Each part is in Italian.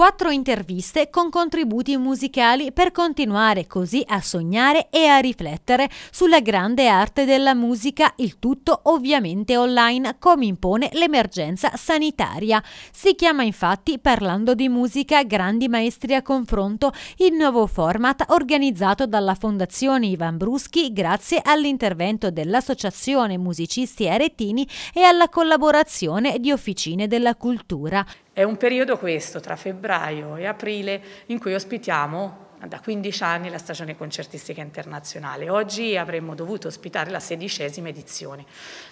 quattro interviste con contributi musicali per continuare così a sognare e a riflettere sulla grande arte della musica, il tutto ovviamente online come impone l'emergenza sanitaria. Si chiama infatti Parlando di musica Grandi Maestri a confronto, il nuovo format organizzato dalla Fondazione Ivan Bruschi grazie all'intervento dell'Associazione Musicisti Aretini e alla collaborazione di Officine della Cultura. È un periodo questo, tra febbraio e aprile, in cui ospitiamo da 15 anni la stagione concertistica internazionale. Oggi avremmo dovuto ospitare la sedicesima edizione.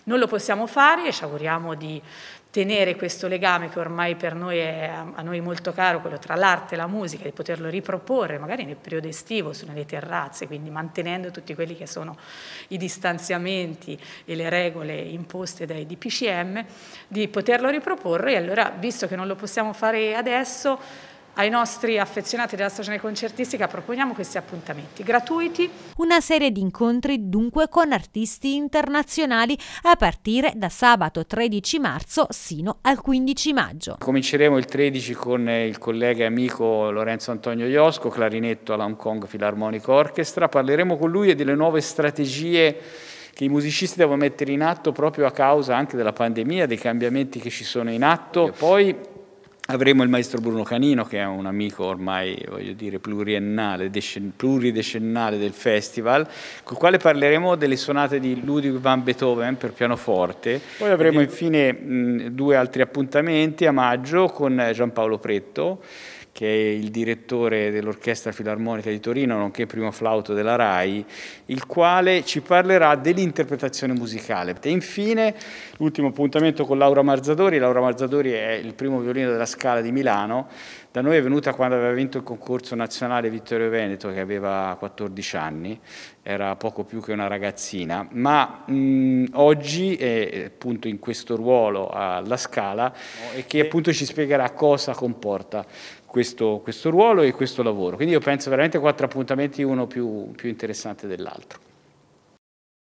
Non lo possiamo fare e ci auguriamo di tenere questo legame che ormai per noi è a noi molto caro, quello tra l'arte e la musica, di poterlo riproporre magari nel periodo estivo sulle terrazze, quindi mantenendo tutti quelli che sono i distanziamenti e le regole imposte dai DPCM, di poterlo riproporre e allora visto che non lo possiamo fare adesso ai nostri affezionati della stagione concertistica proponiamo questi appuntamenti gratuiti. Una serie di incontri dunque con artisti internazionali a partire da sabato 13 marzo sino al 15 maggio. Cominceremo il 13 con eh, il collega e amico Lorenzo Antonio Iosco, clarinetto alla Hong Kong Philharmonic Orchestra. Parleremo con lui e delle nuove strategie che i musicisti devono mettere in atto proprio a causa anche della pandemia, dei cambiamenti che ci sono in atto. poi Avremo il maestro Bruno Canino, che è un amico ormai, voglio dire, pluriennale, pluridecennale del festival, con il quale parleremo delle sonate di Ludwig van Beethoven per pianoforte. Poi avremo infine mh, due altri appuntamenti a maggio con eh, Giampaolo Pretto, che è il direttore dell'Orchestra Filarmonica di Torino, nonché primo flauto della RAI, il quale ci parlerà dell'interpretazione musicale. E infine l'ultimo appuntamento con Laura Marzadori. Laura Marzadori è il primo violino della Scala di Milano, da noi è venuta quando aveva vinto il concorso nazionale Vittorio Veneto, che aveva 14 anni, era poco più che una ragazzina, ma mh, oggi è eh, appunto in questo ruolo alla Scala e che appunto ci spiegherà cosa comporta questo, questo ruolo e questo lavoro. Quindi io penso veramente quattro appuntamenti, uno più, più interessante dell'altro.